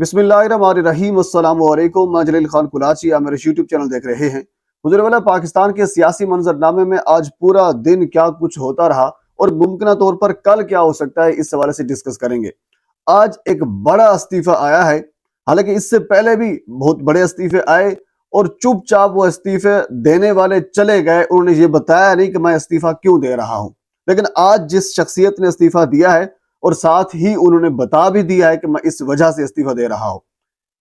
बिस्मिल्लाकुम खान कुलाची आप मेरे YouTube channel देख रहे हैं गुजरवाला पाकिस्तान के सियासी मंजरनामे में आज पूरा दिन क्या कुछ होता रहा और मुमकिन तौर पर कल क्या हो सकता है इस हवाले से डिस्कस करेंगे आज एक बड़ा इस्तीफा आया है हालांकि इससे पहले भी बहुत बड़े इस्तीफे आए और चुपचाप वो इस्तीफे देने वाले चले गए उन्होंने ये बताया नहीं कि मैं इस्तीफा क्यों दे रहा हूं लेकिन आज जिस शख्सियत ने इस्तीफा दिया है और साथ ही उन्होंने बता भी दिया है कि मैं इस वजह से इस्तीफा दे रहा हूं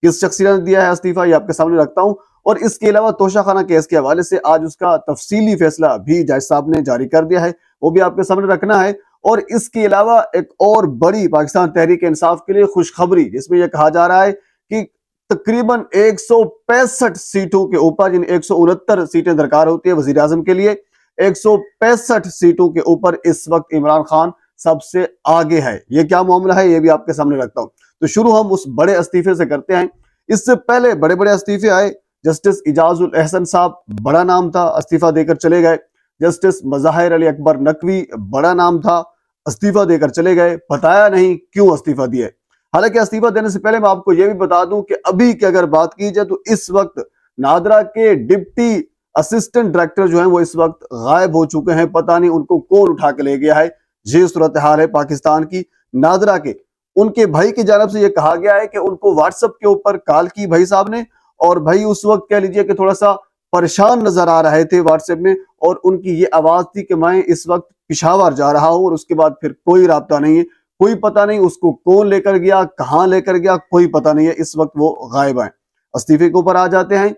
किस शख्सियत ने दिया है इस्तीफा ये आपके सामने रखता हूं और इसके अलावा तोशाखाना केस के हवाले से आज उसका तफसीली फैसला भी जज साहब ने जारी कर दिया है वो भी आपके सामने रखना है और इसके अलावा एक और बड़ी पाकिस्तान तहरीक इंसाफ के लिए खुशखबरी जिसमें यह कहा जा रहा है कि तकरीबन एक सीटों के ऊपर जिन एक सीटें दरकार होती है वजीर के लिए एक सीटों के ऊपर इस वक्त इमरान खान सबसे आगे है ये क्या मामला है ये भी आपके सामने रखता हूं तो शुरू हम उस बड़े इस्तीफे से करते हैं इससे पहले बड़े बड़े इस्तीफे आए जस्टिस इजाजुल एहसन साहब बड़ा नाम था इस्तीफा देकर चले गए जस्टिस मजाहिर अली अकबर नकवी बड़ा नाम था इस्तीफा देकर चले गए बताया नहीं क्यों इस्तीफा दिया हालांकि इस्तीफा देने से पहले मैं आपको यह भी बता दूं कि अभी की अगर बात की जाए तो इस वक्त नादरा के डिप्टी असिस्टेंट डायरेक्टर जो है वो इस वक्त गायब हो चुके हैं पता नहीं उनको कौन उठा के ले गया है ये सूरत हाल है पाकिस्तान की नादरा के उनके भाई की जानब से ये कहा गया है कि उनको व्हाट्सएप के ऊपर कॉल की भाई साहब ने और भाई उस वक्त कह लीजिए कि थोड़ा सा परेशान नजर आ रहे थे व्हाट्सएप में और उनकी ये आवाज थी कि मैं इस वक्त पिशावर जा रहा हूँ और उसके बाद फिर कोई रबता नहीं है कोई पता नहीं उसको कौन लेकर गया कहाँ लेकर गया कोई पता नहीं है इस वक्त वो गायब है इस्तीफे के ऊपर आ जाते हैं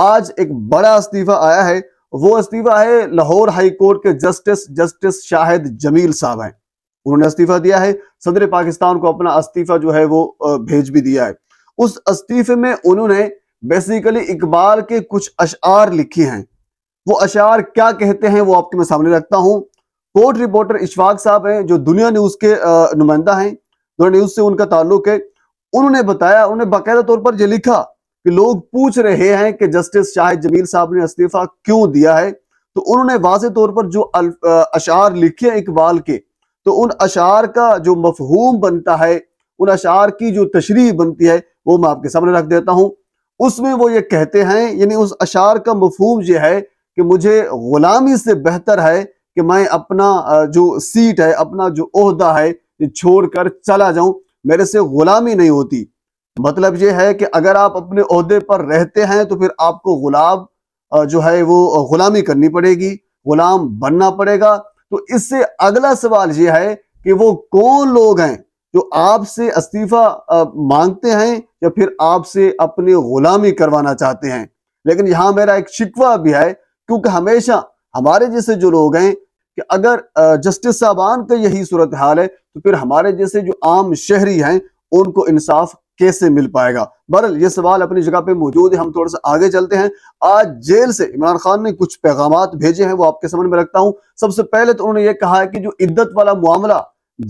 आज एक बड़ा इस्तीफा आया है वो इस्तीफा है लाहौर हाई कोर्ट के जस्टिस जस्टिस शाहिद जमील साहब हैं उन्होंने इस्तीफा दिया है सदर पाकिस्तान को अपना इस्तीफा जो है वो भेज भी दिया है उस इस्तीफे में उन्होंने बेसिकली इकबाल के कुछ अशार लिखे हैं वो अशार क्या कहते हैं वो आपके मैं सामने रखता हूँ कोर्ट रिपोर्टर इशफाक साहब हैं जो दुनिया न्यूज के नुमाइंदा हैं दुनिया न्यूज से उनका ताल्लुक है उन्होंने बताया उन्हें बाकायदा तौर पर यह लिखा कि लोग पूछ रहे हैं कि जस्टिस शाहिद जमील साहब ने इस्तीफा क्यों दिया है तो उन्होंने वाज तौर पर जो अशार लिखे इकबाल के तो उन अशार का जो मफहूम बनता है उन अशार की जो तशरी बनती है वो मैं आपके सामने रख देता हूँ उसमें वो ये कहते हैं यानी उस अशार का मफहूम ये है कि मुझे गुलामी से बेहतर है कि मैं अपना जो सीट है अपना जो अहदा है छोड़कर चला जाऊं मेरे से गुलामी नहीं होती मतलब ये है कि अगर आप अपने अहदे पर रहते हैं तो फिर आपको गुलाब जो है वो गुलामी करनी पड़ेगी गुलाम बनना पड़ेगा तो इससे अगला सवाल ये है कि वो कौन लोग हैं जो आपसे इस्तीफा मांगते हैं या फिर आपसे अपनी गुलामी करवाना चाहते हैं लेकिन यहाँ मेरा एक शिकवा भी है क्योंकि हमेशा हमारे जैसे जो लोग हैं कि अगर जस्टिस साहबान का यही सूरत हाल है तो फिर हमारे जैसे जो आम शहरी हैं उनको इंसाफ कैसे मिल पाएगा बहरल ये सवाल अपनी जगह पे मौजूद है हम थोड़ा सा आगे चलते हैं आज जेल से इमरान खान ने कुछ पैगाम भेजे हैं वो आपके समझ में रखता हूँ सबसे पहले तो उन्होंने ये कहा है कि जो इद्दत वाला मामला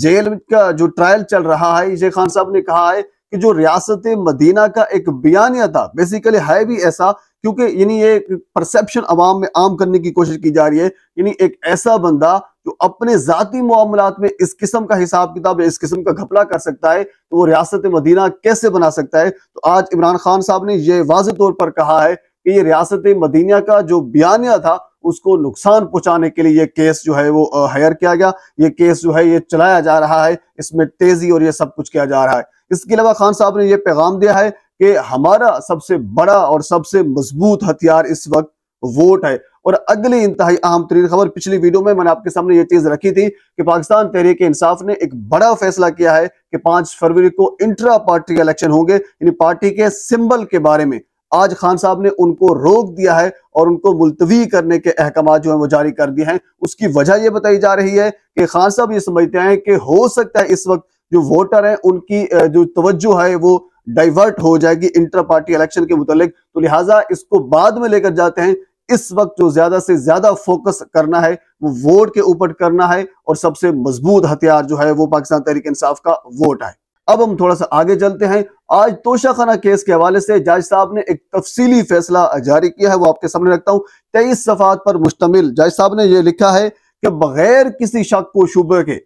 जेल का जो ट्रायल चल रहा है इजय खान साहब ने कहा है कि जो रियासत मदीना का एक बयानिया था बेसिकली है भी ऐसा क्योंकि यानी ये परसेप्शन अवाम में आम करने की कोशिश की जा रही है यानी एक ऐसा बंदा जो अपने जाती मामला में इस किस्म का हिसाब किताब इस किस्म का घपला कर सकता है तो वो रियासत मदीना कैसे बना सकता है तो आज इमरान खान साहब ने यह वाज तौर पर कहा है कि ये रियासत मदीना का जो बयानिया था उसको नुकसान पहुंचाने के लिए ये केस जो है वो हायर किया गया ये केस जो है ये चलाया जा रहा है इसमें तेजी और ये सब कुछ किया जा रहा है इसके अलावा खान साहब ने ये पैगाम दिया है कि हमारा सबसे बड़ा और सबसे मजबूत हथियार इस वक्त वोट है और अगली इंतहाई अहम तरीन खबर पिछली वीडियो में मैंने आपके सामने ये चीज रखी थी कि पाकिस्तान तहरीक इंसाफ ने एक बड़ा फैसला किया है कि पांच फरवरी को इंट्रा पार्टी इलेक्शन होंगे यानी पार्टी के सिंबल के बारे में आज खान साहब ने उनको रोक दिया है और उनको मुलतवी करने के अहकाम जो है वो जारी कर दिए हैं उसकी वजह यह बताई जा रही है कि खान साहब ये समझते हैं कि हो सकता है इस वक्त जो वोटर हैं उनकी जो तवज्जो है वो डाइवर्ट हो जाएगी इंटर पार्टी इलेक्शन के मुतालिक तो लिहाजा इसको बाद में लेकर जाते हैं इस वक्त जो ज्यादा से ज्यादा फोकस करना है वो वोट के ऊपर करना है और सबसे मजबूत हथियार जो है वो पाकिस्तान तहरीक इंसाफ का वोट है अब हम थोड़ा सा आगे चलते हैं आज तोशाखाना केस के हवाले से जज साहब ने एक तफसीली फैसला जारी किया है वो आपके सामने रखता हूं तेईस सफात पर मुश्तमिल जज साहब ने यह लिखा है कि बगैर किसी शक को शुबे के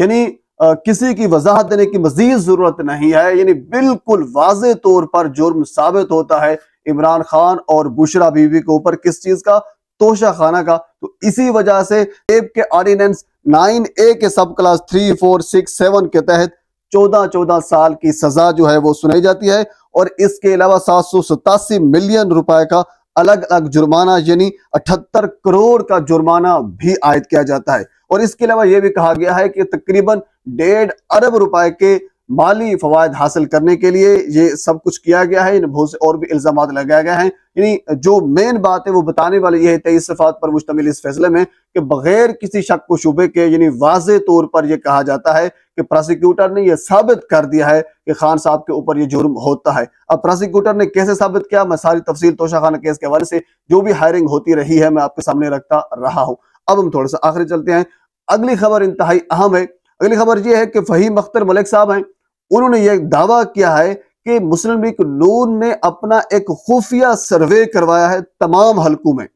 यानी किसी की वजाहत देने की मजीद जरूरत नहीं है यानी बिल्कुल वाज तौर पर जुर्म साबित होता है इमरान खान और बुशरा बीवी के ऊपर किस चीज का तोशा खाना का तो इसी वजह से एप के ऑर्डिनेंस नाइन ए के sub class three four six seven के तहत चौदह चौदह साल की सजा जो है वो सुनाई जाती है और इसके अलावा सात मिलियन रुपए का अलग अलग जुर्माना यानी अठहत्तर करोड़ का जुर्माना भी आयद किया जाता है और इसके अलावा यह भी कहा गया है कि तकरीबन डेढ़ अरब रुपए के माली फवायद हासिल करने के लिए ये सब कुछ किया गया है बहुत से और भी इल्जाम लगाया गया है यानी जो मेन बात है वो बताने वाली है तेईस सफात पर मुश्तमिल इस फैसले में कि बगैर किसी शक व शुबे के यानी वाज तौर पर यह कहा जाता है कि प्रोसिक्यूटर ने यह साबित कर दिया है कि खान साहब के ऊपर यह जुर्म होता है अब प्रोसिक्यूटर ने कैसे साबित किया मैं सारी तफसील तोशा खाना केस के हवाले से जो भी हायरिंग होती रही है मैं आपके सामने रखता रहा हूं अब हम थोड़ा सा आखिर चलते हैं अगली खबर इंतहाई अहम है अगली खबर यह है कि फहीम अख्तर मलिक साहब हैं उन्होंने ये दावा किया है कि मुस्लिम लीग नून ने अपना एक खुफिया सर्वे करवाया है तमाम हलकों में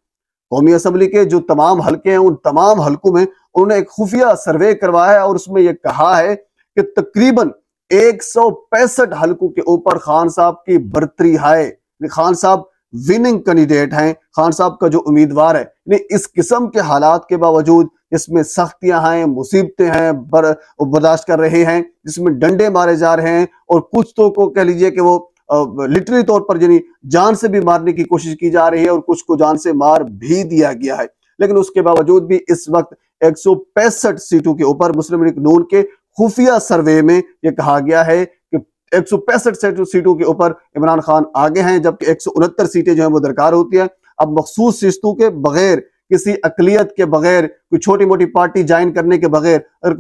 कौमी असम्बली के जो तमाम हलके हैं उन तमाम हलकों में उन्होंने एक खुफिया सर्वे करवाया है और उसमें यह कहा है कि तकरीबन एक हलकों के ऊपर खान साहब की बर्तरी है खान साहब विनिंग कैंडिडेट हैं खान साहब का जो उम्मीदवार है इस किस्म के हालात के बावजूद इसमें सख्तियां हैं मुसीबतें हैं बर बर्दाश्त कर रहे हैं जिसमें डंडे मारे जा रहे हैं और कुछ तो को कह लीजिए कि वो लिटरी तौर पर यानी जान से भी मारने की कोशिश की जा रही है और कुछ को जान से मार भी दिया गया है लेकिन उसके बावजूद भी इस वक्त एक सीटों के ऊपर मुस्लिम लीग नून के खुफिया सर्वे में यह कहा गया है कि एक सीटों के ऊपर इमरान खान आगे हैं जबकि एक सीटें जो है वो दरकार होती है अब मखसूस सिस्तों के बगैर किसी अकलियत के बगैर कोई छोटी मोटी पार्टी ज्वाइन करने के बगैर और